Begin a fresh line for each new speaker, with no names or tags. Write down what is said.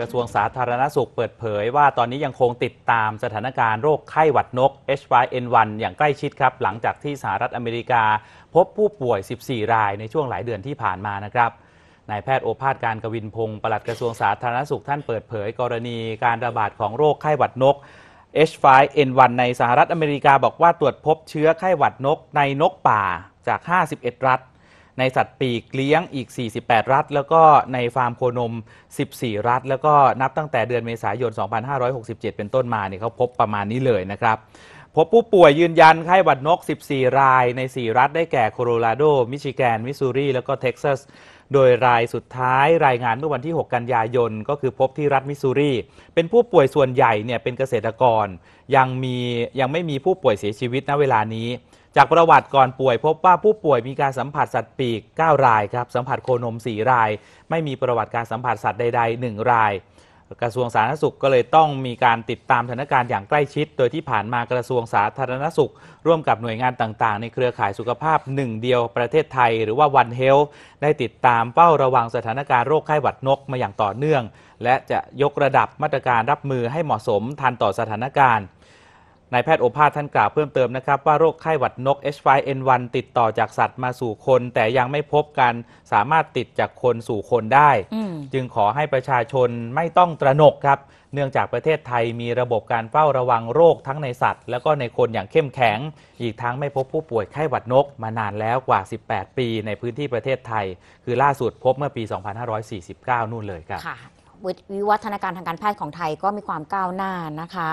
กระทรวงสาธารณสุขเปิดเผยว่าตอนนี้ยังคงติดตามสถานการณ์โรคไข้หวัดนก H5N1 อย่างใกล้ชิดครับหลังจากที่สหรัฐอเมริกาพบผู้ป่วย 14 รายในช่วงหลายเดือนที่ผ่านมานะครับนายแพทย์โอภาสการกวินพงศ์ปลัดกระทรวงสาธารณสุขท่านเปิดเผยกรณีการระบาดของโรคไข้หวัดนก H5N1 ในสหรัฐอเมริกาบอกว่าตรวจพบเชื้อไข้หวัดนกในนกป่าจาก 51 รัฐในสัตว์ปีกเลี้ยงอีก 48 รัฐ แล้วก็ในฟาร์มโคนม 14 รัฐ แล้วก็นับตั้งแต่เดือนเมษายน 2567 เป็นต้นมาเนี่ยเขาพบประมาณนี้เลยนะครับ พบผู้ป่วยยืนยันไข้หวัดนก 14 รายใน 4 รัฐได้แก่โคโลราโด มิชิแกน มิสซูรี แล้วก็เท็กซัส โดยรายสุดท้ายรายงานเมื่อวันที่ 6 กันยายนก็คือพบที่รัฐมิสซูรีเป็นผู้ป่วยส่วนใหญ่เนี่ยเป็นเกษตรกร ยังมียังไม่มีผู้ป่วยเสียชีวิตณเวลานี้จากประวัติก่อนป่วยพบว่าผู้ป่วยมีการสัมผัสสัตว์ปีก 9 รายครับสัมผัสโคนม 4 ราย ไม่มีประวัติการสัมผัสสัตว์ใด ๆ 1 ราย กระทรวงสาธารณสุขก็เลยต้องมีการติดตามสถานการณ์อย่างใกล้ชิด โดยที่ผ่านมากระทรวงสาธารณสุข ร่วมกับหน่วยงานต่างๆ ในเครือข่ายสุขภาพหนึ่งเดียว ประเทศไทยหรือว่าวันเฮลได้ติดตามเฝ้าระวังสถานการณ์โรคไข้หวัดนกมาอย่างต่อเนื่อง และจะยกระดับมาตรการรับมือให้เหมาะสมทันต่อสถานการณ์นายแพทย์โอภาสท่านกล่าวเพิ่มเติมนะครับว่าโรคไข้หวัดนก H5N1 ติดต่อจากสัตว์มาสู่คน แต่ยังไม่พบกันสามารถติดจากคนสู่คนได้ จึงขอให้ประชาชนไม่ต้องตระหนกครับ เนื่องจากประเทศไทยมีระบบการเฝ้าระวังโรคทั้งในสัตว์และก็ในคนอย่างเข้มแข็ง อีกทั้งไม่พบผู้ป่วยไข้หวัดนกมานานแล้วกว่า 18 ปี ในพื้นที่ประเทศไทย คือล่าสุดพบเมื่อปี 2549นู่นเลยครับวิวัฒนาการทางการแพทย์ของไทยก็มีความก้าวหน้านะคะ